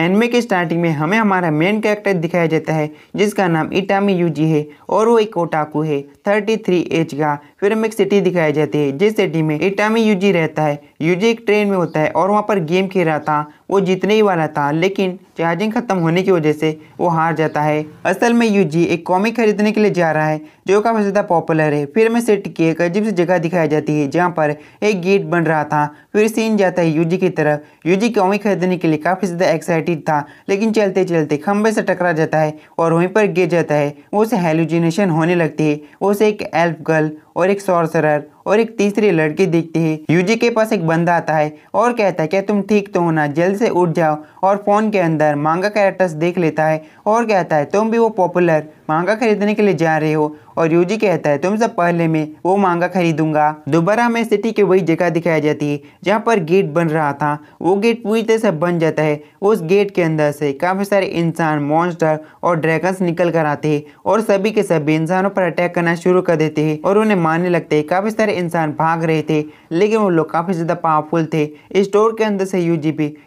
एनमे के स्टार्टिंग में हमें हमारा मेन कैरेक्टर दिखाया जाता है जिसका नाम इटामी यूजी है और वो एक ओटाकू है 33 एज का फिर हमें एक सिटी दिखाई जाती है जिस सिटी में इटामी यूजी रहता है यूजी एक ट्रेन में होता है और वहाँ पर गेम खेल रहा था वो जीतने ही वाला था लेकिन चार्जिंग खत्म होने की वजह से वो हार जाता है असल में यूजी एक कॉमिक खरीदने के लिए जा रहा है जो काफ़ी ज़्यादा पॉपुलर है फिर हमें सिटी की एक अजीब सी जगह दिखाई जाती है जहाँ पर एक गेट बन रहा था फिर सीन जाता है यूजी की तरफ यूजी कॉमिक खरीदने के लिए काफ़ी ज़्यादा एक्साइट एक्साइटेड था लेकिन चलते चलते खंबे से टकरा जाता है और वहीं पर गिर जाता है उसे हेलुजिनेशन होने लगती है उसे एक एल्फ गर्ल और एक सॉर्सरर और एक तीसरी लड़की दिखती है यूजी के पास एक बंदा आता है और कहता है कि तुम ठीक तो हो ना जल्द से उठ जाओ और फ़ोन के अंदर मांगा कैरेक्टर्स देख लेता है और कहता है तुम भी वो पॉपुलर मांगा खरीदने के लिए जा रहे हो और यूजी कहता है सब पहले में वो मांगा खरीदूंगा दोबारा हमें सिटी की वही जगह दिखाई जाती है जहाँ पर गेट बन रहा था वो गेट पूरी तरह से बन जाता है उस गेट के अंदर से काफ़ी सारे इंसान मॉन्स्टर और ड्रैगन्स निकल कर आते हैं और सभी के सभी इंसानों पर अटैक करना शुरू कर देते हैं और उन्हें मारने लगते काफ़ी सारे इंसान भाग रहे थे लेकिन वो लोग काफ़ी ज़्यादा पावरफुल थे स्टोर के अंदर से यू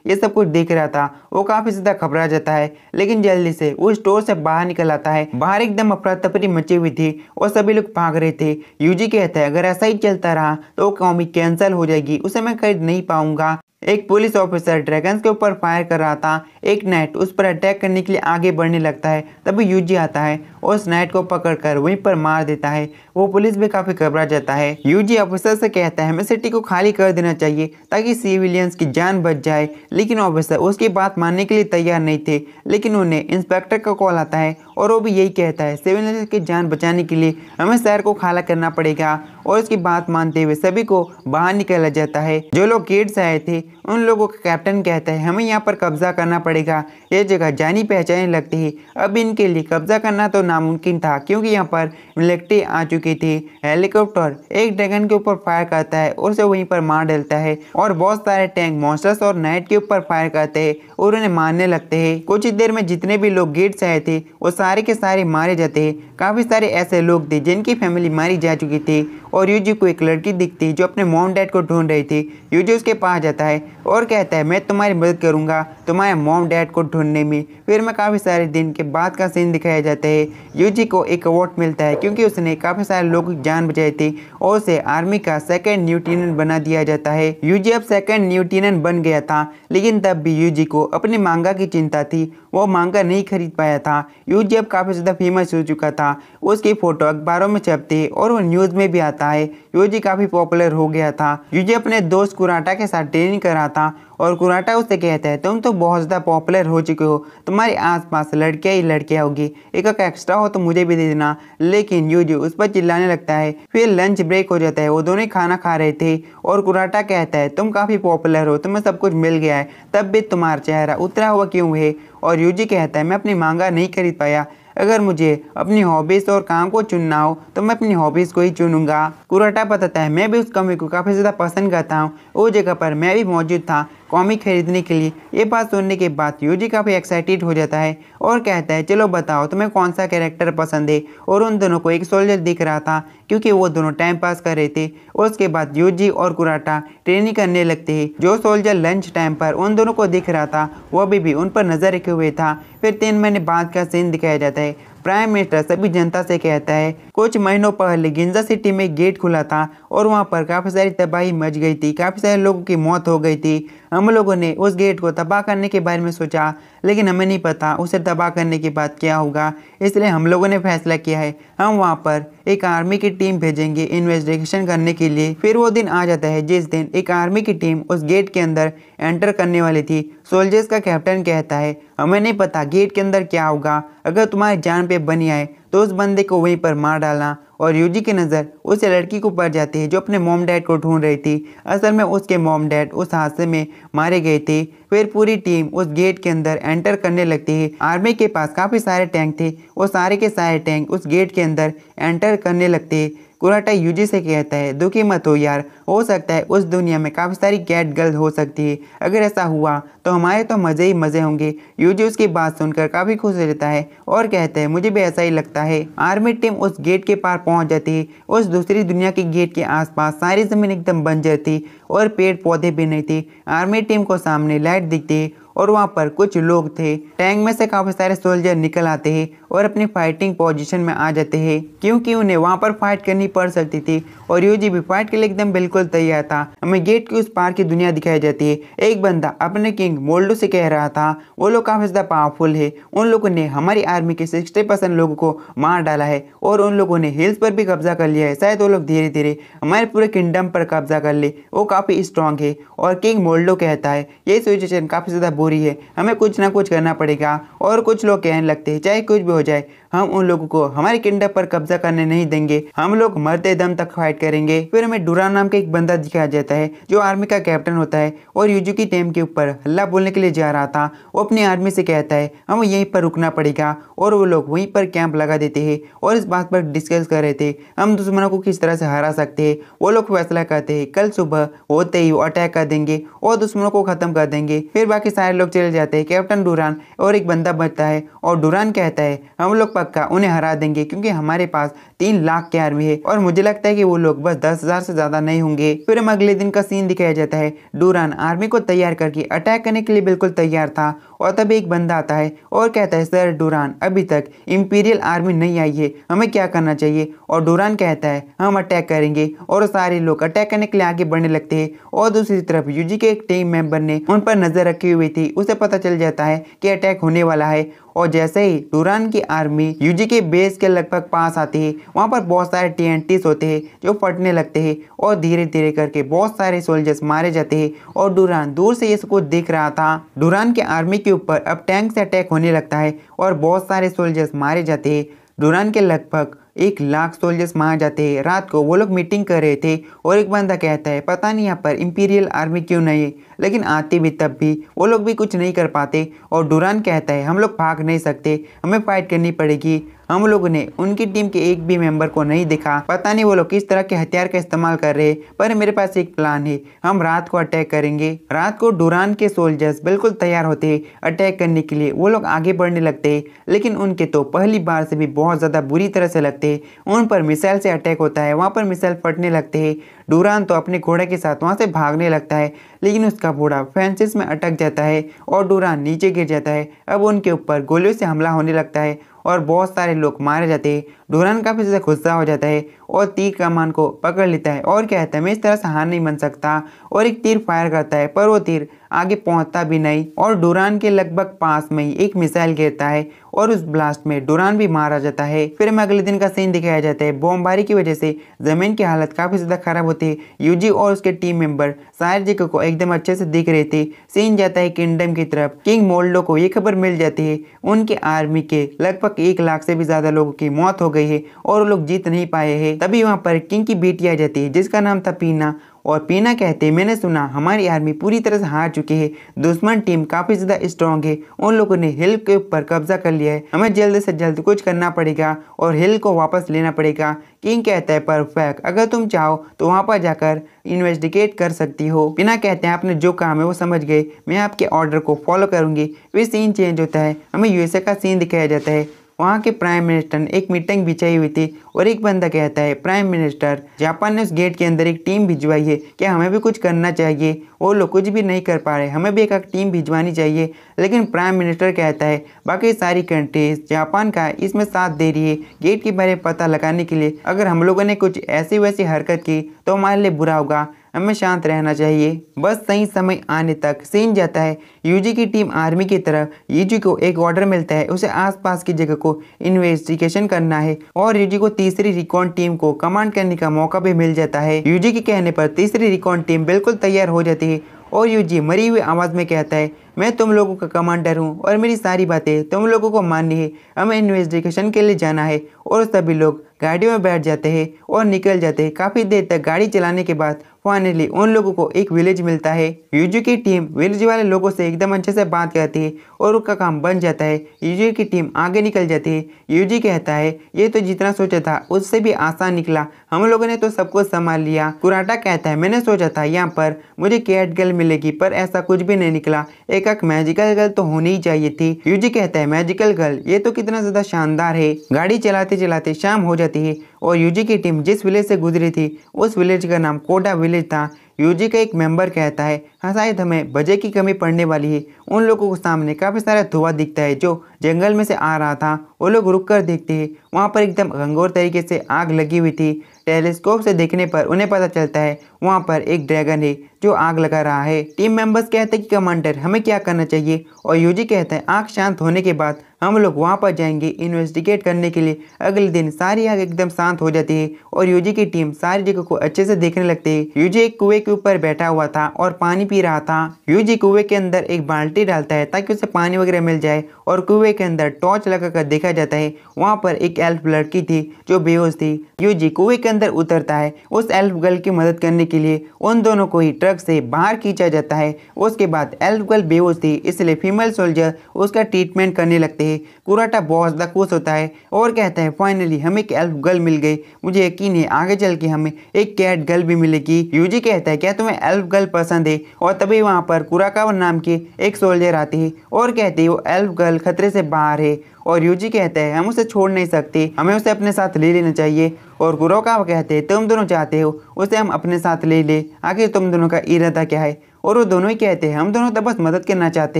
ये सब कुछ देख रहा था वो काफ़ी ज़्यादा घबरा जाता है लेकिन जल्दी से वो स्टोर से बाहर निकल आता है बाहर एकदम अफरा तफरी मची हुई थी और सभी लोग भाग रहे थे यूजी कहता है अगर ऐसा ही चलता रहा तो वो कॉमिक कैंसिल हो जाएगी उसे मैं खरीद नहीं पाऊंगा एक पुलिस ऑफिसर ड्रैगन्स के ऊपर फायर कर रहा था एक नाइट उस पर अटैक करने के लिए आगे बढ़ने लगता है तभी यूजी आता है उस नाइट को पकड़कर वहीं पर मार देता है वो पुलिस भी काफ़ी घबरा जाता है यूजी ऑफिसर से कहता है हमें सिटी को खाली कर देना चाहिए ताकि सिविलियंस की जान बच जाए लेकिन ऑफिसर उसकी बात मानने के लिए तैयार नहीं थे लेकिन उन्हें इंस्पेक्टर का कॉल आता है और वो भी यही कहता है सिविलियंस की जान बचाने के लिए हमें शहर को खाला करना पड़ेगा और इसकी बात मानते हुए सभी को बाहर निकाला जाता है जो लोग गेट से आए थे उन लोगों का कैप्टन कहता है हमें यहाँ पर कब्जा करना पड़ेगा ये जगह जानी पहचानी लगती है अब इनके लिए कब्जा करना तो नामुमकिन था क्योंकि यहाँ पर मिलिट्री आ चुकी थी हेलीकॉप्टर एक ड्रैगन के ऊपर फायर करता है उसे वहीं पर मार डालता है और बहुत सारे टैंक मॉन्स्टर्स और नाइट के ऊपर फायर करते है और उन्हें मारने लगते है कुछ ही देर में जितने भी लोग गेट से आए थे वो सारे के सारे मारे जाते हैं काफ़ी सारे ऐसे लोग थे जिनकी फैमिली मारी जा चुकी थी और यूजी को एक लड़की दिखती है जो अपने मोम डैड को ढूंढ रही थी यूजी उसके पास जाता है और कहता है मैं तुम्हारी मदद करूंगा तुम्हारे मोम डैड को ढूंढने में फिर में काफ़ी सारे दिन के बाद का सीन दिखाया जाता है यूजी को एक अवार्ड मिलता है क्योंकि उसने काफ़ी सारे लोगों की जान बचाई थी और उसे आर्मी का सेकेंड न्यूटीनेंट बना दिया जाता है यूजी अब सेकेंड न्यूटीनेंट बन गया था लेकिन तब भी यूजी को अपनी मांगा की चिंता थी वो मांगा नहीं खरीद पाया था यूजी अब काफ़ी ज़्यादा फेमस हो चुका था उसकी फ़ोटो अखबारों में छपती और वो न्यूज़ में भी आता आता है यूजी काफ़ी पॉपुलर हो गया था यूजी अपने दोस्त कुराटा के साथ ट्रेनिंग कर रहा था और कुराटा उससे कहता है तुम तो बहुत ज़्यादा पॉपुलर हो चुके हो तुम्हारे आसपास लड़कियाँ ही लड़कियाँ होगी एक एक एक्स्ट्रा हो तो मुझे भी दे देना लेकिन यूजी उस पर चिल्लाने लगता है फिर लंच ब्रेक हो जाता है वो दोनों खाना खा रहे थे और कुराटा कहता है तुम काफ़ी पॉपुलर हो तुम्हें सब कुछ मिल गया है तब भी तुम्हारा चेहरा उतरा हुआ क्यों है और यूजी कहता है मैं अपनी मांगा नहीं खरीद पाया अगर मुझे अपनी हॉबीज़ और काम को चुनना हो तो मैं अपनी हॉबीज़ को ही चुनूंगा कुरटा बताता है मैं भी उस कमी को काफ़ी ज़्यादा पसंद करता हूँ वो जगह पर मैं भी मौजूद था कॉमिक खरीदने के लिए ये बात सुनने के बाद यूजी काफ़ी एक्साइटेड हो जाता है और कहता है चलो बताओ तुम्हें कौन सा कैरेक्टर पसंद है और उन दोनों को एक सोल्जर दिख रहा था क्योंकि वो दोनों टाइम पास कर रहे थे उसके बाद यूजी और कुराटा ट्रेनिंग करने लगते हैं जो सोल्जर लंच टाइम पर उन दोनों को दिख रहा था वो अभी भी उन पर नज़र रखे हुए था फिर तीन महीने बाद का सीन दिखाया जाता है प्राइम मिनिस्टर सभी जनता से कहता है कुछ महीनों पहले गिंजा सिटी में गेट खुला था और वहाँ पर काफ़ी सारी तबाही मच गई थी काफ़ी सारे लोगों की मौत हो गई थी हम लोगों ने उस गेट को तबाह करने के बारे में सोचा लेकिन हमें नहीं पता उसे तबाह करने के बाद क्या होगा इसलिए हम लोगों ने फैसला किया है हम वहाँ पर एक आर्मी की टीम भेजेंगे इन्वेस्टिगेशन करने के लिए फिर वो दिन आ जाता है जिस दिन एक आर्मी की टीम उस गेट के अंदर एंटर करने वाली थी सोल्जर्स का कैप्टन कहता है हमें नहीं पता गेट के अंदर क्या होगा अगर तुम्हारी जान पे बनी आए तो उस बंदे को वहीं पर मार डालना और यूजी की नज़र उस लड़की को पड़ जाती है जो अपने मोम डैड को ढूंढ रही थी असल में उसके मोम डैड उस हादसे में मारे गए थे फिर पूरी टीम उस गेट के अंदर एंटर करने लगती है आर्मी के पास काफ़ी सारे टैंक थे वो सारे के सारे टैंक उस गेट के अंदर एंटर करने लगते कुराटा यूजी से कहता है दुखी मत हो यार हो सकता है उस दुनिया में काफ़ी सारी कैट गर्ल हो सकती है अगर ऐसा हुआ तो हमारे तो मज़े ही मज़े होंगे यूजी उसकी बात सुनकर काफ़ी खुश रहता है और कहता है मुझे भी ऐसा ही लगता है आर्मी टीम उस गेट के पार पहुँच जाती है उस दूसरी दुनिया के गेट के आसपास सारी ज़मीन एकदम बन जाती और पेड़ पौधे भी नहीं थे आर्मी टीम को सामने लाइट दिखती है और वहाँ पर कुछ लोग थे टैंक में से काफ़ी सारे सोल्जर निकल आते हैं और अपनी फाइटिंग पोजीशन में आ जाते हैं क्योंकि उन्हें वहाँ पर फाइट करनी पड़ सकती थी और यूजी भी फाइट के लिए एकदम बिल्कुल तैयार था हमें गेट के उस पार की दुनिया दिखाई जाती है एक बंदा अपने किंग मोल्डो से कह रहा था वो लोग काफ़ी ज़्यादा पावरफुल है उन लोगों ने हमारी आर्मी के सिक्सटी परसेंट लोगों को मार डाला है और उन लोगों ने हिल्स पर भी कब्जा कर लिया है शायद वो लोग धीरे धीरे हमारे पूरे किंगडम पर कब्जा कर ले वो काफ़ी स्ट्रांग है और किंग मोल्डो कहता है ये सिचुएशन काफ़ी ज़्यादा मजबूरी है हमें कुछ ना कुछ करना पड़ेगा और कुछ लोग कहने लगते हैं चाहे कुछ भी हो जाए हम उन लोगों को हमारे किंडम पर कब्जा करने नहीं देंगे हम लोग मरते दम तक फाइट करेंगे फिर हमें डुरान नाम का एक बंदा दिखाया जाता है जो आर्मी का कैप्टन होता है और यूजू की टेम के ऊपर हल्ला बोलने के लिए जा रहा था वो अपनी आर्मी से कहता है हमें यहीं पर रुकना पड़ेगा और वो लोग वहीं पर कैंप लगा देते हैं और इस बात पर डिस्कस कर रहे थे हम दुश्मनों को किस तरह से हरा सकते हैं वो लोग फैसला करते हैं कल सुबह होते ही अटैक कर देंगे और दुश्मनों को खत्म कर देंगे फिर बाकी सारे लोग चले जाते हैं कैप्टन डुरान और एक बंदा बचता है और डुरान कहता है हम लोग पक्का उन्हें हरा देंगे क्योंकि हमारे पास तीन लाख के आर्मी है और मुझे लगता है कि वो लोग बस दस हजार से ज्यादा नहीं होंगे फिर हम अगले दिन का सीन दिखाया जाता है डुरान आर्मी को तैयार करके अटैक करने के लिए बिल्कुल तैयार था और तब एक बंदा आता है और कहता है सर डुरान अभी तक इम्पीरियल आर्मी नहीं आई है हमें क्या करना चाहिए और डुरान कहता है हम अटैक करेंगे और सारे लोग अटैक करने के लिए आगे बढ़ने लगते हैं और दूसरी तरफ यूजी के एक टीम मेंबर ने उन पर नजर रखी हुई थी ही उसे पता चल जाता है कि अटैक होने वाला है और जैसे ही डूरान की आर्मी यूजी के बेस के लगभग पास आती है वहाँ पर बहुत सारे टी होते हैं जो फटने लगते हैं और धीरे धीरे करके बहुत सारे सोल्जर्स मारे जाते हैं और डूरान दूर से ये सब कुछ देख रहा था डूरान के आर्मी के ऊपर अब टैंक से अटैक होने लगता है और बहुत सारे सोल्जर्स मारे जाते हैं डूरान के लगभग एक लाख सोल्जर्स वहाँ जाते हैं रात को वो लोग मीटिंग कर रहे थे और एक बंदा कहता है पता नहीं यहाँ पर इम्पीरियल आर्मी क्यों नहीं है लेकिन आते भी तब भी वो लोग भी कुछ नहीं कर पाते और डुरान कहता है हम लोग भाग नहीं सकते हमें फाइट करनी पड़ेगी हम लोगों ने उनकी टीम के एक भी मेंबर को नहीं देखा पता नहीं वो लोग किस तरह के हथियार का इस्तेमाल कर रहे पर मेरे पास एक प्लान है हम रात को अटैक करेंगे रात को डुरान के सोल्जर्स बिल्कुल तैयार होते अटैक करने के लिए वो लोग आगे बढ़ने लगते लेकिन उनके तो पहली बार से भी बहुत ज़्यादा बुरी तरह से लगते होते उन पर मिसाइल से अटैक होता है वहाँ पर मिसाइल फटने लगते हैं डूरान तो अपने घोड़े के साथ वहाँ से भागने लगता है लेकिन उसका घोड़ा फेंसिस में अटक जाता है और डूरान नीचे गिर जाता है अब उनके ऊपर गोलियों से हमला होने लगता है और बहुत सारे लोग मारे जाते हैं ढोलन काफ़ी ज़्यादा गुस्सा हो जाता है और तीर कमान को पकड़ लेता है और क्या है मैं इस तरह से हार नहीं बन सकता और एक तीर फायर करता है पर वो तीर आगे पहुंचता भी नहीं और डोरान के लगभग पास में ही एक मिसाइल गिरता है और उस ब्लास्ट में डोरान भी मारा जाता है फिर हमें अगले दिन का सीन दिखाया जाता है बमबारी की वजह से जमीन की हालत काफ़ी ज़्यादा खराब होती है यूजी और उसके टीम मेंबर सायर जेको को एकदम अच्छे से दिख रहे थे सीन जाता है किंगडम की तरफ किंग मोल्डो को ये खबर मिल जाती है उनके आर्मी के लगभग लगभग एक लाख से भी ज्यादा लोगों की मौत हो गई है और वो लोग जीत नहीं पाए है तभी वहाँ पर किंग की बेटी आ जाती है जिसका नाम था पीना और पीना कहते मैंने सुना हमारी आर्मी पूरी तरह से हार चुकी है दुश्मन टीम काफ़ी ज़्यादा स्ट्रांग है उन लोगों ने हिल के ऊपर कब्जा कर लिया है हमें जल्द से जल्द कुछ करना पड़ेगा और हिल को वापस लेना पड़ेगा किंग कहता है परफेक्ट अगर तुम चाहो तो वहाँ पर जाकर इन्वेस्टिगेट कर सकती हो पीना कहते हैं आपने जो काम है वो समझ गए मैं आपके ऑर्डर को फॉलो करूंगी फिर सीन चेंज होता है हमें यूएसए का सीन दिखाया जाता है वहाँ के प्राइम मिनिस्टर ने एक मीटिंग बिछाई हुई थी और एक बंदा कहता है प्राइम मिनिस्टर जापान ने उस गेट के अंदर एक टीम भिजवाई है कि हमें भी कुछ करना चाहिए वो लोग कुछ भी नहीं कर पा रहे हमें भी एक टीम भिजवानी चाहिए लेकिन प्राइम मिनिस्टर कहता है बाकी सारी कंट्रीज जापान का इसमें साथ दे रही है गेट के बारे में पता लगाने के लिए अगर हम लोगों ने कुछ ऐसी वैसी हरकत की तो हमारे लिए बुरा होगा हमें शांत रहना चाहिए बस सही समय आने तक सीन जाता है यूजी की टीम आर्मी की तरफ यूजी को एक ऑर्डर मिलता है उसे आसपास की जगह को इन्वेस्टिगेशन करना है और यूजी को तीसरी रिकॉर्ड टीम को कमांड करने का मौका भी मिल जाता है यूजी के कहने पर तीसरी रिकॉर्ड टीम बिल्कुल तैयार हो जाती है और यू जी मरी हुई आवाज़ में कहता है मैं तुम लोगों का कमांडर हूँ और मेरी सारी बातें तुम लोगों को माननी है हमें इन्वेस्टिगेशन के लिए जाना है और सभी लोग गाड़ियों में बैठ जाते हैं और निकल जाते हैं काफ़ी देर तक गाड़ी चलाने के बाद फाइनली उन लोगों को एक विलेज मिलता है यूजू की टीम विलेज वाले लोगों से एकदम अच्छे से बात करती है और उनका काम बन जाता है यूजी की टीम आगे निकल जाती है यूजी कहता है ये तो जितना सोचा था उससे भी आसान निकला हम लोगों ने तो सब कुछ संभाल लिया कुराटा कहता है मैंने सोचा था यहाँ पर मुझे कैट गर्ल मिलेगी पर ऐसा कुछ भी नहीं निकला एक एक मैजिकल गर्ल तो होनी ही चाहिए थी यूजी कहता है मैजिकल गर्ल ये तो कितना ज्यादा शानदार है गाड़ी चलाते चलाते शाम हो जाती है और यूजी की टीम जिस विलेज से गुजरी थी उस विलेज का नाम कोटा विलेज था यूजी का एक मेंबर कहता है हाँ शायद हमें बजे की कमी पड़ने वाली है उन लोगों के सामने काफ़ी सारा धुआं दिखता है जो जंगल में से आ रहा था वो लोग रुक कर देखते हैं वहाँ पर एकदम गंगोर तरीके से आग लगी हुई थी टेलीस्कोप से देखने पर उन्हें पता चलता है वहाँ पर एक ड्रैगन है जो आग लगा रहा है टीम मेंबर्स कहते हैं कि कमांडर हमें क्या करना चाहिए और यूजी कहते हैं आग शांत होने के बाद हम लोग वहाँ पर जाएंगे इन्वेस्टिगेट करने के लिए अगले दिन सारी आग एकदम शांत हो जाती है और यूजी की टीम सारी जगह को अच्छे से देखने लगती है यूजी एक कुएं के ऊपर बैठा हुआ था और पानी पी रहा था यूजी कुएं के अंदर एक बाल्टी डालता है ताकि उसे पानी वगैरह मिल जाए और कुएं के अंदर टॉर्च लगाकर देखा जाता है वहाँ पर एक एल्फ लड़की थी जो बेहोश थी यूजी कुएं के अंदर उतरता है उस एल्फ गर्ल की मदद करने के लिए उन दोनों को ही ट्रक ड्रग से बाहर खींचा जाता है उसके बाद एल्गल बेहोश थी इसलिए फीमेल सोल्जर उसका ट्रीटमेंट करने लगते हैं कुराटा बहुत ज़्यादा खुश होता है और कहता है फाइनली हमें एक एल्फ गर्ल मिल गई मुझे यकीन है आगे चल के हमें एक कैट गर्ल भी मिलेगी यूजी कहता है क्या तुम्हें एल्फ गर्ल पसंद है और तभी वहाँ पर कुराकावन नाम के एक सोल्जर आते हैं और कहते हैं वो एल्फ गर्ल खतरे से बाहर है और यूजी कहते हैं हम उसे छोड़ नहीं सकते हमें उसे अपने साथ ले लेना चाहिए और का कहते हैं तुम दोनों चाहते हो उसे हम अपने साथ ले ले आखिर तुम दोनों का इरादा क्या है और वो दोनों ही कहते हैं हम दोनों तो बस मदद करना चाहते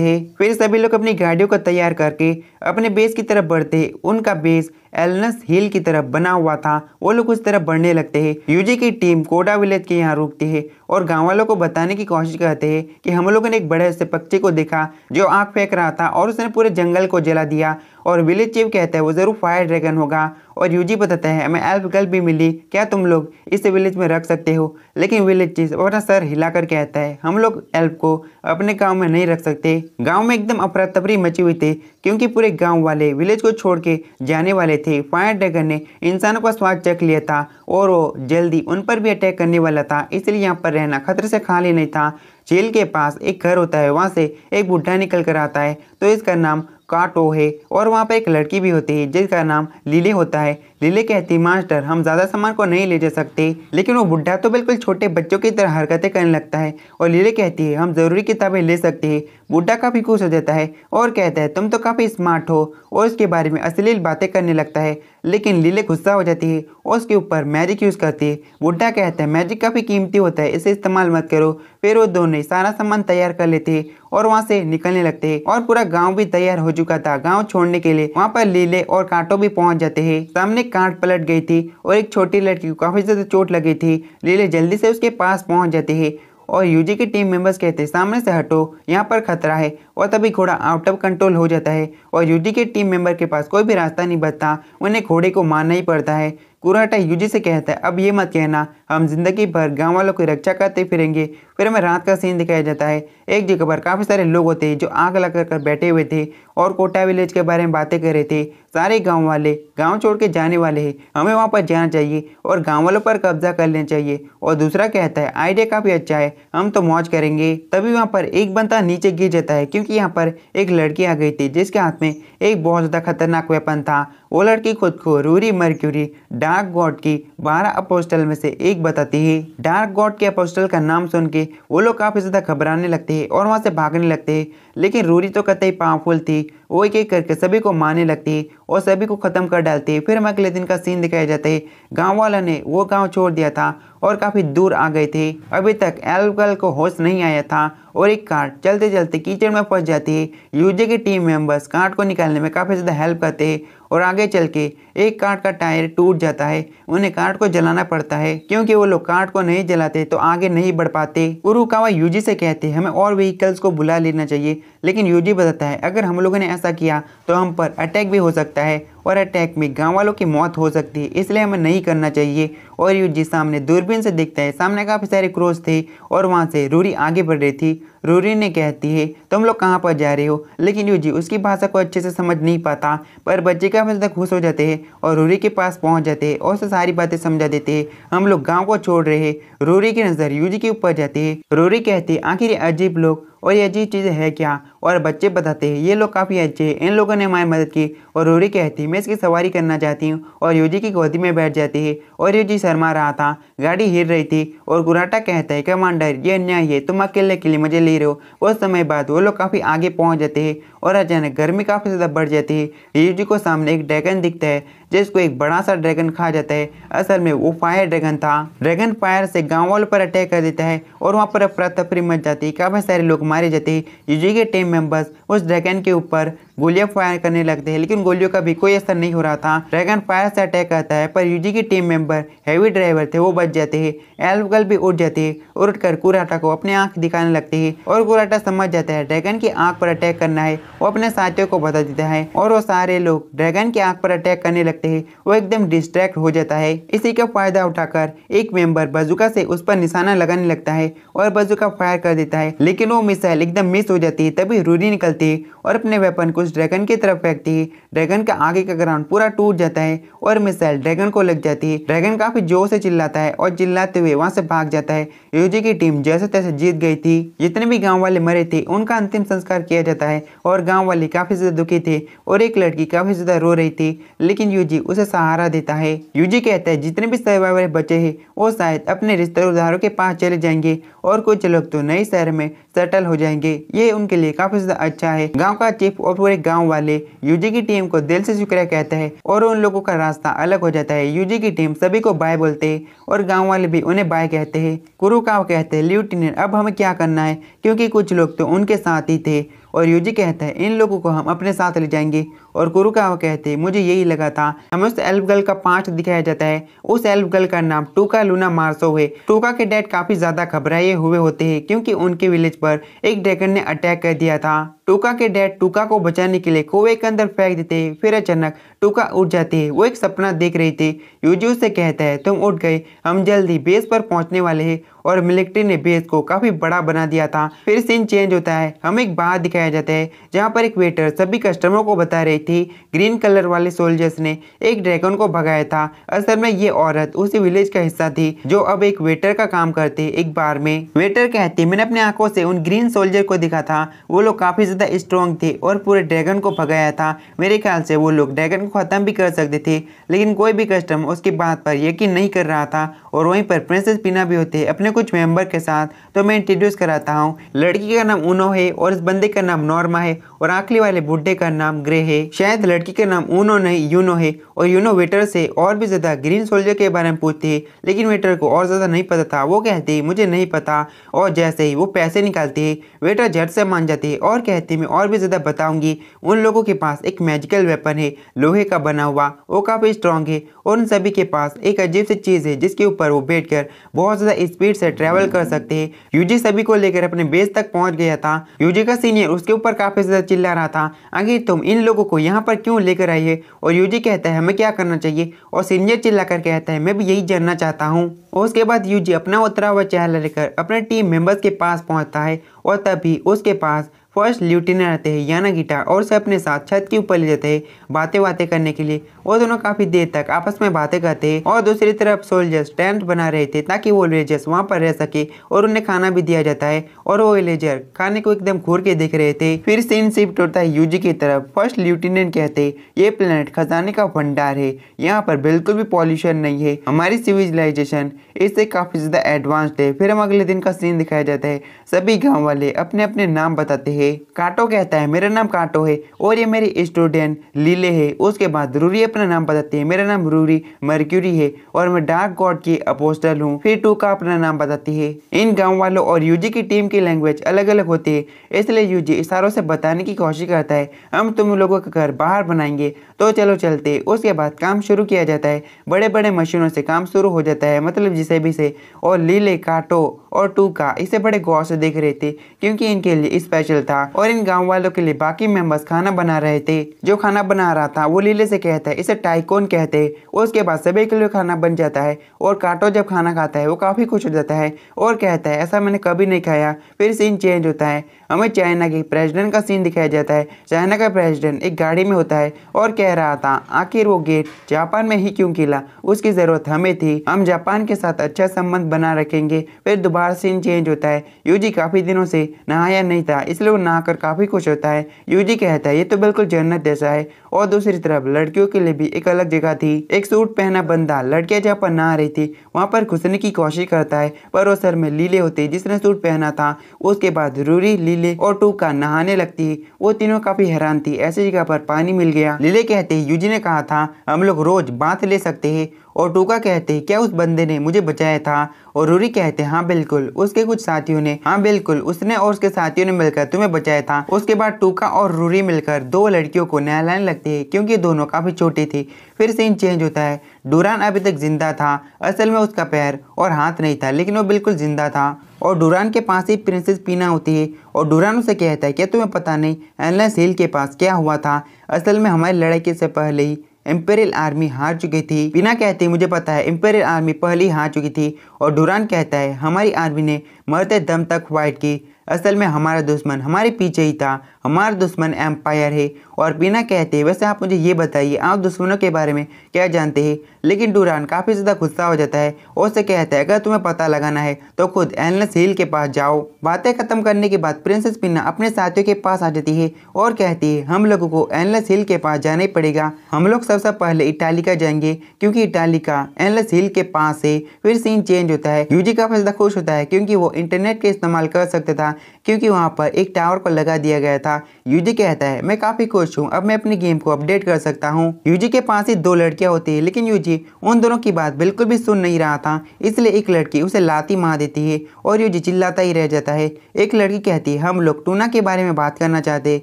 हैं फिर सभी लोग अपनी गाड़ियों को तैयार करके अपने बेस की तरफ बढ़ते हैं उनका बेस एलनस हिल की तरफ बना हुआ था वो लोग उस तरफ बढ़ने लगते हैं यूजी की टीम कोडा विलेज के यहाँ रुकती है और गाँव वालों को बताने की कोशिश करते है की हम लोगों ने एक बड़े से पक्षी को देखा जो आँख फेंक रहा था और उसने पूरे जंगल को जला दिया और विलेज चीफ कहता है वो ज़रूर फायर ड्रैगन होगा और यूजी बताता है हमें एल्फ गर्ल भी मिली क्या तुम लोग इसे विलेज में रख सकते हो लेकिन विलेज चीफ अपना सर हिलाकर कहता है हम लोग एल्प को अपने गांव में नहीं रख सकते गांव में एकदम अफरा तफरी मची हुई थी क्योंकि पूरे गांव वाले विलेज को छोड़ के जाने वाले थे फायर ड्रैगन ने इंसानों का स्वाद चख लिया था और वो जल्दी उन पर भी अटैक करने वाला था इसलिए यहाँ पर रहना खतरे से खाली नहीं था जेल के पास एक घर होता है वहाँ से एक बुढ़ा निकल कर आता है तो इसका नाम काटो है और वहाँ पर एक लड़की भी होती है जिसका नाम लीले होता है लीले कहती है मास्टर हम ज़्यादा सामान को नहीं ले जा सकते लेकिन वो बुढ़ा तो बिल्कुल छोटे बच्चों की तरह हरकतें करने लगता है और लीले कहती है हम ज़रूरी किताबें ले सकते हैं बुढ़ा काफ़ी खुश हो जाता है और कहता है तुम तो काफ़ी स्मार्ट हो और उसके बारे में अश्लील बातें करने लगता है लेकिन लीले गुस्सा हो जाती है और उसके ऊपर मैजिक यूज़ करती है बुड्ढा कहता है मैजिक काफ़ी कीमती होता है इसे इस्तेमाल मत करो फिर वो दोनों सारा सामान तैयार कर लेते हैं और वहाँ से निकलने लगते हैं और पूरा गाँव भी तैयार हो चुका था गाँव छोड़ने के लिए वहाँ पर लीले और कांटो भी पहुँच जाते हैं सामने कांट पलट गई थी और एक छोटी लड़की को काफ़ी ज़्यादा चोट लगी थी लीले जल्दी से उसके पास पहुँच जाती है और यूजी के टीम मेंबर्स कहते हैं सामने से हटो यहाँ पर खतरा है और तभी घोड़ा आउट ऑफ कंट्रोल हो जाता है और यूजी के टीम मेंबर के पास कोई भी रास्ता नहीं बचता उन्हें घोड़े को मारना ही पड़ता है कुराटा यूजी से कहता है अब ये मत कहना हम जिंदगी भर गाँव वालों की रक्षा करते फिरेंगे फिर हमें रात का सीन दिखाया जाता है एक जगह पर काफ़ी सारे लोग होते हैं जो आग लगा कर बैठे हुए थे और कोटा विलेज के बारे में बातें कर रहे थे सारे गाँव वाले गाँव छोड़ के जाने वाले हैं हमें वहाँ पर जाना चाहिए और गाँव वालों पर कब्जा कर लेना चाहिए और दूसरा कहता है आइडिया काफ़ी अच्छा है हम तो मौज करेंगे तभी वहाँ पर एक बंदा नीचे गिर जाता है क्योंकि यहाँ पर एक लड़की आ गई थी जिसके हाथ में एक बहुत ज़्यादा खतरनाक वेपन था वो लड़की खुद को रूरी मरक्यूरी डार्क गॉड के बारह अपोस्टल में से एक बताती है डार्क गॉड के अपोस्टल का नाम सुन के वो लोग काफ़ी ज़्यादा घबराने लगते हैं और वहां से भागने लगते हैं लेकिन रूरी तो कतई पावरफुल थी वो एक एक करके सभी को मारने लगती और सभी को ख़त्म कर डालती फिर हम अगले दिन का सीन दिखाया जाता है गाँव वालों ने वो गाँव छोड़ दिया था और काफ़ी दूर आ गए थे अभी तक एल्गल को होश नहीं आया था और एक कार्ड चलते चलते कीचड़ में फंस जाती है यूजे के टीम मेंबर्स कार्ड को निकालने में काफ़ी ज़्यादा हेल्प करते हैं और आगे चल के एक कार्ड का टायर टूट जाता है उन्हें कार्ड को जलाना पड़ता है क्योंकि वो लोग कार्ड को नहीं जलाते तो आगे नहीं बढ़ पाते उरुकावा यूजी से कहते हमें और व्हीकल्स को बुला लेना चाहिए लेकिन यूजी बताता है अगर हम लोगों ने ऐसा किया तो हम पर अटैक भी हो सकता है और अटैक में गाँव वालों की मौत हो सकती है इसलिए हमें नहीं करना चाहिए और जी सामने दूरबीन से दिखता है सामने काफ़ी सारे क्रोस थे और वहाँ से रूरी आगे बढ़ रही थी रूरी ने कहती है तुम लोग कहाँ पर जा रहे हो लेकिन यू जी उसकी भाषा को अच्छे से समझ नहीं पाता पर बच्चे काफ़ी ज़्यादा खुश हो जाते हैं और रूरी के पास पहुँच जाते हैं और उसे सारी बातें समझा देते हैं हम लोग गाँव को छोड़ रहे हैं रूरी की नज़र यू जी के ऊपर जाती है रूरी कहती है आखिर अजीब लोग और ये अजीब चीज़ है क्या और बच्चे बताते हैं ये लोग काफ़ी अच्छे हैं इन लोगों ने हमारी मदद की और रोरी कहती है मैं इसकी सवारी करना चाहती हूँ और योजी की गोदी में बैठ जाती है और योजी शर्मा रहा था गाड़ी हिल रही थी और गुराटा कहता है कमांडर ये अन्याय है तुम अकेले के लिए मुझे ले रहे हो उस समय बाद वो लोग काफ़ी आगे पहुँच जाते हैं और अचानक गर्मी काफ़ी ज़्यादा बढ़ जाती है योजी को सामने एक ड्रैगन दिखता है जिसको एक बड़ा सा ड्रैगन खा जाता है असल में वो फायर ड्रैगन था ड्रैगन फायर से गाँव वालों पर अटैक कर देता है और वहाँ पर अफरा तफरी मच जाती है काफ़ी सारे लोग मारे जाते हैं यूजी के टीम मेंबर्स उस ड्रैगन के ऊपर गोलियां फायर करने लगते हैं लेकिन गोलियों का भी कोई असर नहीं हो रहा था ड्रैगन फायर से अटैक करता है पर यूजी की टीम मेंबर हैवी ड्राइवर थे वो बच जाते हैं एल्फ गर्ल भी उठ जाती है और उठकर कुराटा को अपने आंख दिखाने लगती है और कुराटा समझ जाता है ड्रैगन की आंख पर अटैक करना है वो अपने साथियों को बता देता है और वो सारे लोग ड्रैगन की आंख पर अटैक करने लगते है वो एकदम डिस्ट्रैक्ट हो जाता है इसी का फायदा उठाकर एक मेंबर बजुका से उस पर निशाना लगाने लगता है और बजुका फायर कर देता है लेकिन वो मिसाइल एकदम मिस हो जाती है तभी रूरी निकलती है और अपने वेपन को उस ड्रैगन की तरफ फेंकती है ड्रैगन का आगे का ग्राउंड पूरा टूट जाता है और मिसाइल ड्रैगन को लग जाती है ड्रैगन काफी जोर से चिल्लाता है और चिल्लाते हुए वहां से भाग जाता है यूजी की टीम जैसे तैसे जीत गई थी जितने भी गाँव वाले मरे थे उनका अंतिम संस्कार किया जाता है और गाँव वाले काफी ज्यादा दुखी थे और एक लड़की काफी ज्यादा रो रही थी लेकिन यूजी उसे सहारा देता है यूजी कहता है जितने भी सर्वाइवर बचे है वो शायद अपने रिश्तेदारों के पास चले जाएंगे और कुछ लोग तो नए शहर में सेटल हो जाएंगे ये उनके लिए काफी ज्यादा अच्छा है गांव का चीफ और पूरे सारे गांव वाले यूजी की टीम को दिल से शुक्रिया कहते हैं और उन लोगों का रास्ता अलग हो जाता है यूजी की टीम सभी को बाय बोलते है और गाँव वाले भी उन्हें बाय कहते हैं कुरुकाव कहते हैं ल्यूटिनेंट अब हमें क्या करना है क्योंकि कुछ लोग तो उनके साथ ही थे और यूजी कहता है इन लोगों को हम अपने साथ ले जाएंगे और कुरुकावा कहते हैं मुझे यही लगा था हमें उस एल्फ गर्ल का पार्ट दिखाया जाता है उस एल्फ गर्ल का नाम टूका लूना मार्सो है टूका के डैड काफ़ी ज़्यादा घबराए हुए होते हैं क्योंकि उनके विलेज पर एक ड्रैगन ने अटैक कर दिया था टूका के डैड टूका को बचाने के लिए कुएं के अंदर फेंक देते फिर अचानक टूका उठ जाती है वो एक सपना देख रही थी यूजी उससे कहता है तुम उठ गए हम जल्दी बेस पर पहुंचने वाले हैं और मिलिट्री ने बेस को काफ़ी बड़ा बना दिया था फिर सीन चेंज होता है हम एक बाहर दिखाया जाता है जहाँ पर एक वेटर सभी कस्टमरों को बता रही थी ग्रीन कलर वाले सोल्जर्स ने एक ड्रैगन को भगाया था असल में ये औरत उसी विलेज का हिस्सा थी जो अब एक वेटर का काम करते एक बार में वेटर कहते मैंने अपने आंखों से उन ग्रीन सोल्जर को दिखा था वो लोग काफ़ी ज़्यादा स्ट्रॉन्ग थे और पूरे ड्रैगन को भगाया था मेरे ख्याल से वो लोग ड्रैगन को ख़त्म भी कर सकते थे लेकिन कोई भी कस्टमर उसकी बात पर यकीन नहीं कर रहा था और वहीं पर प्रिंसेस पीना भी होते अपने कुछ मेंबर के साथ तो मैं इंट्रोड्यूस कराता हूँ लड़की का नाम ऊनो है और इस बंदे का नाम नॉर्मा है और आखिरी वाले बुढ़े का नाम ग्रे है शायद लड़की का नाम ऊनो नहीं यूनो है और यूनो वेटर से और भी ज़्यादा ग्रीन सोल्जर के बारे में पूछते है लेकिन वेटर को और ज़्यादा नहीं पता था वो कहते मुझे नहीं पता और जैसे ही वो पैसे निकालते है वेटर झट से मान जाते और कहते मैं और भी ज़्यादा बताऊँगी उन लोगों के पास एक मैजिकल वेपन है लोहे लोहे का बना हुआ वो काफ़ी स्ट्रांग है और उन सभी के पास एक अजीब सी चीज़ है जिसके ऊपर वो बैठकर बहुत ज़्यादा स्पीड से ट्रैवल कर सकते हैं यूजी सभी को लेकर अपने बेस तक पहुंच गया था यूजी का सीनियर उसके ऊपर काफ़ी ज़्यादा चिल्ला रहा था आखिर तुम इन लोगों को यहाँ पर क्यों लेकर आई है और यूजी कहता है हमें क्या करना चाहिए और सीनियर चिल्ला कर कहता है मैं भी यही जानना चाहता हूँ और उसके बाद यूजी अपना उतरा हुआ चेहरा लेकर अपने टीम मेंबर्स के पास पहुँचता है और तभी उसके पास फर्स्ट ल्यूटिनर आते हैं याना गिटार और उसे अपने साथ छत के ऊपर ले जाते हैं बातें बातें करने के लिए वो दोनों काफी देर तक आपस में बातें करते हैं और दूसरी तरफ सोल्जर्स टेंट बना रहे थे ताकि वो विलेजर्स वहाँ पर रह सके और उन्हें खाना भी दिया जाता है और वो विलेजर खाने को एकदम घूर के देख रहे थे फिर सीन शिफ्ट होता है यूजी की तरफ फर्स्ट ल्यूटिनेंट कहते ये प्लेनेट खजाने का भंडार है यहाँ पर बिल्कुल भी पॉल्यूशन नहीं है हमारी सिविलाइजेशन इससे काफी ज्यादा एडवांस्ड है फिर हम अगले दिन का सीन दिखाया जाता है सभी गाँव वाले अपने अपने नाम बताते हैं कहोगे काटो कहता है मेरा नाम काटो है और ये मेरी स्टूडेंट लीले है उसके बाद रूरी अपना नाम बताती है मेरा नाम रूरी मर्क्यूरी है और मैं डार्क गॉड की अपोस्टल हूँ फिर टू का अपना नाम बताती है इन गाँव वालों और यूजी की टीम की लैंग्वेज अलग अलग होती है इसलिए यूजी इशारों से बताने की कोशिश करता है हम तुम लोगों का घर बाहर बनाएंगे तो चलो चलते उसके बाद काम शुरू किया जाता है बड़े बड़े मशीनों से काम शुरू हो जाता है मतलब जिसे भी से और लीले काटो और टू का इसे बड़े गौर से देख रहे थे क्योंकि इनके लिए स्पेशल था और इन गांव वालों के लिए बाकी मेंबर्स खाना बना रहे थे जो खाना बना रहा था वो लीले से कहता है इसे टाइकोन कहते हैं उसके बाद सभी के लिए खाना बन जाता है और काटो जब खाना खाता है वो काफ़ी खुश हो जाता है और कहता है ऐसा मैंने कभी नहीं खाया फिर सीन चेंज होता है हमें चाइना के प्रेसिडेंट का सीन दिखाया जाता है चाइना का प्रेसिडेंट एक गाड़ी में होता है और कह रहा था आखिर वो गेट जापान में ही क्यों खिला उसकी ज़रूरत हमें थी हम जापान के साथ अच्छा संबंध बना रखेंगे फिर दोबारा बार सीन चेंज होता है यूजी काफ़ी दिनों से नहाया नहीं था इसलिए वो नहा कर काफ़ी खुश होता है यूजी कहता है ये तो बिल्कुल जन्नत जैसा है और दूसरी तरफ लड़कियों के लिए भी एक अलग जगह थी एक सूट पहना बंदा लड़कियाँ जहाँ पर नहा रही थी वहाँ पर घुसने की कोशिश करता है पर वो सर में लीले होते जिसने सूट पहना था उसके बाद रूरी लीले और टूका नहाने लगती वो तीनों काफ़ी हैरान थी ऐसी जगह पर पानी मिल गया लीले कहते हैं यूजी ने कहा था हम लोग रोज बांध ले सकते हैं और टूका कहते हैं क्या उस बंदे ने मुझे बचाया था और रूरी कहते हैं हाँ बिल्कुल उसके कुछ साथियों ने हाँ बिल्कुल उसने और उसके साथियों ने मिलकर तुम्हें बचाया था उसके बाद टूका और रूरी मिलकर दो लड़कियों को नहलाने लगती है क्योंकि दोनों काफी छोटी थी फिर सीन चेंज होता है डूरान अभी तक जिंदा था असल में उसका पैर और हाथ नहीं था लेकिन वो बिल्कुल जिंदा था और डूरान के पास ही प्रिंसेस पीना होती है और डूरान उसे कहता है क्या तुम्हें पता नहीं एनलेस हिल के पास क्या हुआ था असल में हमारी लड़ाई से पहले ही एम्पेरियल आर्मी हार चुकी थी बिना कहते मुझे पता है एम्पेरियल आर्मी पहली हार चुकी थी और डुरान कहता है हमारी आर्मी ने मरते दम तक फाइट की असल में हमारा दुश्मन हमारे पीछे ही था हमारा दुश्मन एम्पायर है और बिना कहते वैसे आप मुझे ये बताइए आप दुश्मनों के बारे में क्या जानते हैं लेकिन डूरान काफ़ी ज़्यादा गुस्सा हो जाता है और उसे कहता है अगर तुम्हें पता लगाना है तो खुद एनलस हिल के पास जाओ बातें ख़त्म करने के बाद प्रिंसेस पिन्ना अपने साथियों के पास आ जाती है और कहती है हम लोगों को एनलस हिल के पास जाना ही पड़ेगा हम लोग सबसे पहले इटालिका जाएंगे क्योंकि इटालिका एनलस हिल के पास है फिर सीन चेंज होता है यूजी काफ़ी ज़्यादा खुश होता है क्योंकि वो इंटरनेट का इस्तेमाल कर सकता था क्योंकि वहाँ पर एक टावर को लगा दिया गया था यूजी कहता है मैं काफ़ी खुश हूँ अब मैं अपनी गेम को अपडेट कर सकता हूँ यूजी के पास ही दो लड़कियाँ होती है लेकिन यूजी उन दोनों की बात बिल्कुल भी सुन नहीं रहा था इसलिए एक लड़की उसे लाती मार देती है और यूजी चिल्लाता ही रह जाता है एक लड़की कहती है हम लोग टूना के बारे में बात करना चाहते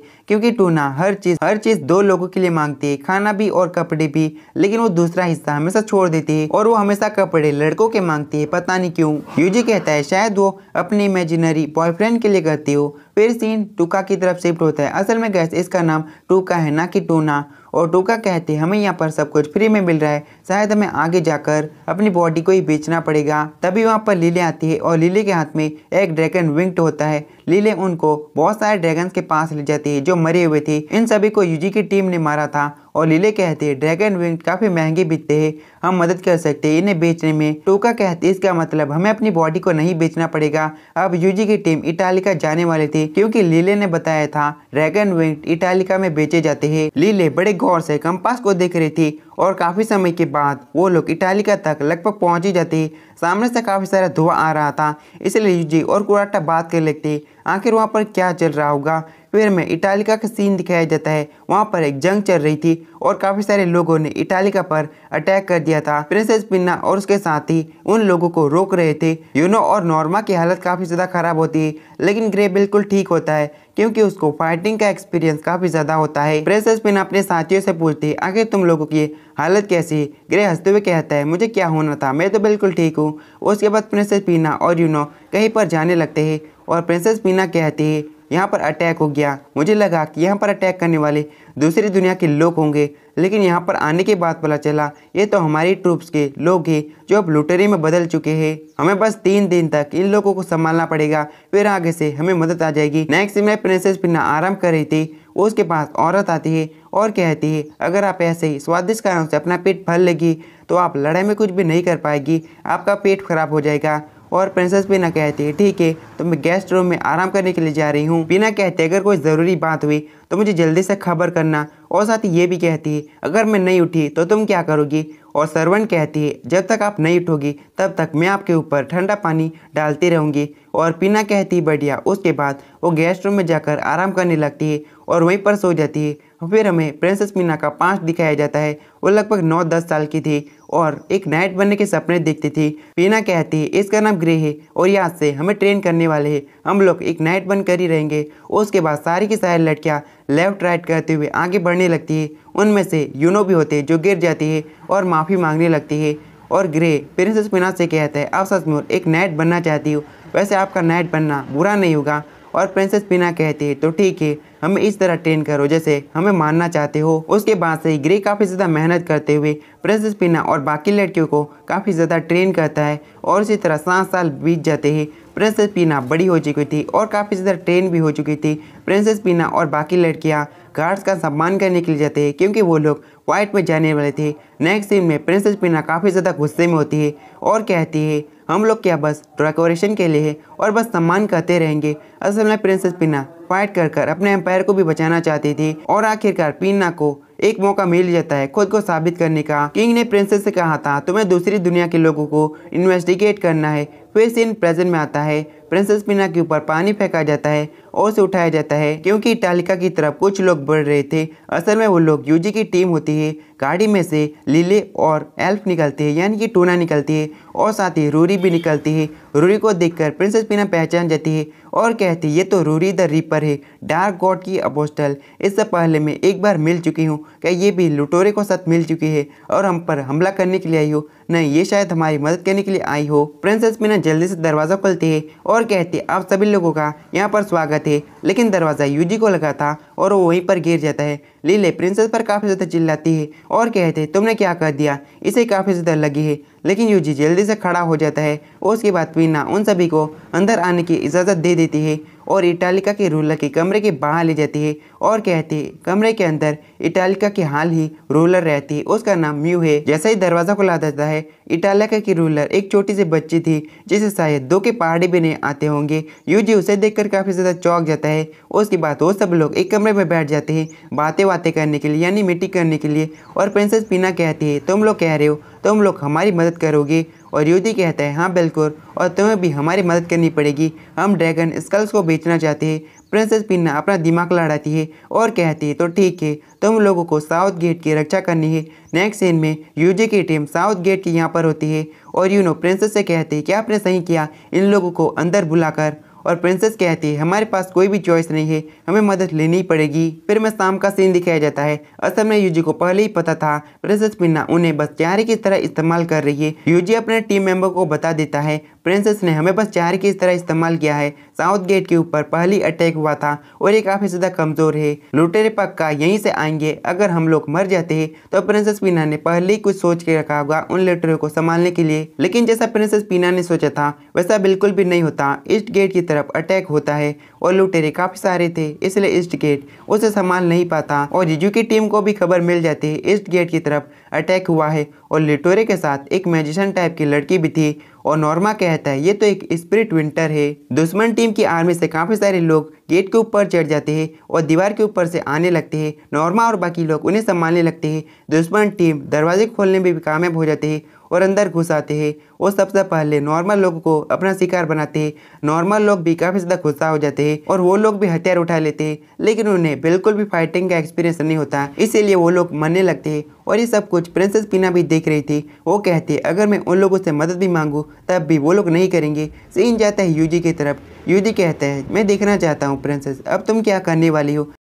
क्योंकि टूना हर चीज़ हर चीज़ दो लोगों के लिए मांगती है खाना भी और कपड़े भी लेकिन वो दूसरा हिस्सा हमेशा छोड़ देती है और वो हमेशा कपड़े लड़कों के मांगती है पता नहीं क्यों यूजी कहता है शायद वो अपने इमेजिनरी बॉयफ्रेंड के लिए करती हो फिर सीन टूका की तरफ शिफ्ट होता है असल में गैस इसका नाम टूका है ना कि टूना और टूका कहते हैं हमें यहाँ पर सब कुछ फ्री में मिल रहा है शायद हमें आगे जाकर अपनी बॉडी को ही बेचना पड़ेगा तभी वहाँ पर लीले आती है और लीले के हाथ में एक ड्रैगन विंग्ड होता है लीले उनको बहुत सारे ड्रैगन के पास ले जाती है जो मरे हुए थे इन सभी को यूजी की टीम ने मारा था और लीले कहते हैं ड्रैगन विंग काफ़ी महंगे बिकते हैं हम मदद कर सकते हैं इन्हें बेचने में टोका कहते इसका मतलब हमें अपनी बॉडी को नहीं बेचना पड़ेगा अब यूजी की टीम इटालिका जाने वाले थे क्योंकि लीले ने बताया था ड्रैगन विंग इटालिका में बेचे जाते हैं लीले बड़े गौर से कंपास को देख रही थी और काफ़ी समय के बाद वो लोग इटालिका तक लगभग पहुंच ही जाते सामने से काफ़ी सारा धुआं आ रहा था इसलिए यूजी और कुराटा बात कर लेते आखिर वहाँ पर क्या चल रहा होगा फिर में इटालिका का सीन दिखाया जाता है वहाँ पर एक जंग चल रही थी और काफ़ी सारे लोगों ने इटालिका पर अटैक कर दिया था प्रिंसेस पिन्ना और उसके साथी उन लोगों को रोक रहे थे यूनो और नॉर्मा की हालत काफ़ी ज़्यादा खराब होती है लेकिन ग्रे बिल्कुल ठीक होता है क्योंकि उसको फाइटिंग का एक्सपीरियंस काफ़ी ज़्यादा होता है प्रिंसेस पिन्ना अपने साथियों से पूछती है आखिर तुम लोगों की हालत कैसी ग्रे हंसते हुए कहता है मुझे क्या होना था मैं तो बिल्कुल ठीक हूँ उसके बाद प्रिंसेस पिन्ना और यूनो कहीं पर जाने लगते है और प्रिंसेस मीना कहती है यहाँ पर अटैक हो गया मुझे लगा कि यहाँ पर अटैक करने वाले दूसरी दुनिया के लोग होंगे लेकिन यहाँ पर आने के बाद पता चला ये तो हमारी ट्रूप्स के लोग हैं जो अब लुटेरी में बदल चुके हैं हमें बस तीन दिन तक इन लोगों को संभालना पड़ेगा फिर आगे से हमें मदद आ जाएगी नेक्स्ट में प्रिंसेस पिन्ना आराम कर रही थी उसके पास औरत आती है और कहती है अगर आप ऐसे ही स्वादिष्ट कारणों से अपना पेट भर लेगी तो आप लड़ाई में कुछ भी नहीं कर पाएगी आपका पेट खराब हो जाएगा और प्रिंसेस पीना कहती है ठीक है तो मैं गेस्ट रूम में आराम करने के लिए जा रही हूँ पीना कहते अगर कोई ज़रूरी बात हुई तो मुझे जल्दी से खबर करना और साथ ही ये भी कहती है अगर मैं नहीं उठी तो तुम क्या करोगी और सर्वेंट कहती है जब तक आप नहीं उठोगी तब तक मैं आपके ऊपर ठंडा पानी डालती रहूँगी और पीना कहती बढ़िया उसके बाद वो गेस्ट रूम में जाकर आराम करने लगती है और वहीं पर सो जाती है फिर हमें प्रिंसेस मीना का पांच दिखाया जाता है वो लगभग नौ दस साल की थी और एक नाइट बनने के सपने देखती थी पीना कहती है इसका नाम ग्रह है और यहाँ से हमें ट्रेन करने वाले हैं हम लोग एक नाइट बन कर ही रहेंगे उसके बाद सारी की सारी लड़कियाँ लेफ्ट राइट कहते हुए आगे बढ़ने लगती है उनमें से यूनो भी होते हैं जो गिर जाती है और माफ़ी मांगने लगती है और ग्रे प्रिंसेस मीना से कहता है आप सच में एक नाइट बनना चाहती हो वैसे आपका नाइट बनना बुरा नहीं होगा और प्रिंसेस मीना कहती है तो ठीक है हमें इस तरह ट्रेन करो जैसे हमें मानना चाहते हो उसके बाद से ग्रे काफ़ी ज़्यादा मेहनत करते हुए प्रेस पिना और बाकी लड़कियों को काफ़ी ज़्यादा ट्रेन करता है और इसी तरह सात साल बीत जाते हैं प्रिंसेस पीना बड़ी हो चुकी थी और काफ़ी ज़्यादा ट्रेन भी हो चुकी थी प्रिंसेस पीना और बाकी लड़कियाँ गार्ड्स का सम्मान करने के लिए जाते हैं क्योंकि वो लोग वाइट में जाने वाले थे नेक्स्ट सीन में प्रिंसेस पीना काफ़ी ज़्यादा गुस्से में होती है और कहती है हम लोग क्या बस डेकोरेशन के लिए है और बस सम्मान करते रहेंगे असल में प्रिंसेस पीना फाइट कर कर अपने एम्पायर को भी बचाना चाहती थी और आखिरकार पीना को एक मौका मिल जाता है खुद को साबित करने का किंग ने प्रिंसेस से कहा था तुम्हें दूसरी दुनिया के लोगों को इन्वेस्टिगेट करना है फिर सीन प्रेजेंट में आता है प्रिंसेस पीना के ऊपर पानी फेंका जाता है और उसे उठाया जाता है क्योंकि इटालिका की तरफ कुछ लोग बढ़ रहे थे असल में वो लोग यूजी की टीम होती है गाड़ी में से लीले और एल्फ निकलती है यानी कि टूना निकलती है और साथ ही रूरी भी निकलती है रूरी को देखकर प्रिंसेस पीना पहचान जाती है और कहती है ये तो रूरी द रीपर है डार्क गॉड की अपोस्टल इससे पहले मैं एक बार मिल चुकी हूँ क्या ये भी लुटोरे को साथ मिल चुकी है और हम पर हमला करने के लिए आई हो नहीं ये शायद हमारी मदद करने के लिए आई हो प्रिंसेस पीना जल्दी से दरवाज़ा खोलती है और कहती है आप सभी लोगों का यहाँ पर स्वागत है लेकिन दरवाज़ा यूजी को लगा था और वो वहीं पर गिर जाता है लीले प्रिंसेस पर काफ़ी ज़्यादा चिल्लाती है और कहते तुमने क्या कर दिया इसे काफ़ी ज़्यादा लगी है लेकिन यूजी जल्दी से खड़ा हो जाता है और बाद पीना उन सभी को अंदर आने की इजाज़त दे देती है और इटालिका के रोलर के कमरे के बाहर ले जाती है और कहती है कमरे के अंदर इटालिका की हाल ही रोलर रहती है उसका नाम म्यू है जैसा ही दरवाजा खुला जाता है इटालिका की रोलर एक छोटी सी बच्ची थी जिसे शायद दो के पहाड़ी भी नहीं आते होंगे यूजी उसे देखकर काफ़ी ज़्यादा चौक जाता है उसके बाद वो सब लोग एक कमरे में बैठ जाते हैं बातें बातें करने के लिए यानी मीटिंग करने के लिए और प्रिंसेस पीना कहती है तुम लोग कह रहे हो तुम लोग हमारी मदद करोगे और युदी कहता है हाँ बिल्कुल और तुम्हें भी हमारी मदद करनी पड़ेगी हम ड्रैगन स्कल्स को बेचना चाहते हैं प्रिंसेस पिन्ना अपना दिमाग लड़ाती है और कहती है तो ठीक है तुम लोगों को साउथ गेट की रक्षा करनी है नेक्स्ट सीन में यूजी की टीम साउथ गेट की यहाँ पर होती है और यूनो प्रिंसेस से कहते हैं कि आपने सही किया इन लोगों को अंदर बुलाकर और प्रिंसेस कहती है हमारे पास कोई भी चॉइस नहीं है हमें मदद लेनी पड़ेगी फिर में शाम का सीन दिखाया जाता है असल में यूजी को पहले ही पता था प्रिंसेस पिन्ना उन्हें बस चारे की तरह इस्तेमाल कर रही है यूजी अपने टीम मेंबर को बता देता है प्रिंसेस ने हमें बस चार की इस तरह इस्तेमाल किया है साउथ गेट के ऊपर पहली अटैक हुआ था और ये काफ़ी ज़्यादा कमज़ोर है लुटेरे पक्का यहीं से आएंगे अगर हम लोग मर जाते हैं तो प्रिंसेस पीना ने पहले ही कुछ सोच के रखा होगा उन लुटेरों को संभालने के लिए लेकिन जैसा प्रिंसेस पीना ने सोचा था वैसा बिल्कुल भी नहीं होता ईस्ट गेट की तरफ अटैक होता है और लुटेरे काफ़ी सारे थे इसलिए ईस्ट गेट उसे संभाल नहीं पाता और जीजू की टीम को भी खबर मिल जाती है ईस्ट गेट की तरफ अटैक हुआ है और लिटोरे के साथ एक मैजिशन टाइप की लड़की भी थी और नॉर्मा कहता है ये तो एक स्प्रिट विंटर है दुश्मन टीम की आर्मी से काफ़ी सारे लोग गेट के ऊपर चढ़ जाते हैं और दीवार के ऊपर से आने लगते हैं नॉर्मा और बाकी लोग उन्हें संभालने लगते हैं दुश्मन टीम दरवाजे खोलने में भी कामयाब हो जाते हैं और अंदर घुस आते हैं वो सबसे पहले नॉर्मल लोगों को अपना शिकार बनाते हैं नॉर्मल लोग भी काफ़ी ज़्यादा गुस्सा हो जाते हैं और वो लोग भी हथियार उठा लेते हैं लेकिन उन्हें बिल्कुल भी फाइटिंग का एक्सपीरियंस नहीं होता इसीलिए वो लोग मरने लगते हैं और ये सब कुछ प्रिंसेस पीना भी देख रही थी वो कहती अगर मैं उन लोगों से मदद भी मांगूँ तब भी वो लोग नहीं करेंगे सीन जाता है यूजी की तरफ यूजी कहता है मैं देखना चाहता हूँ प्रिंसेस अब तुम क्या करने वाली हो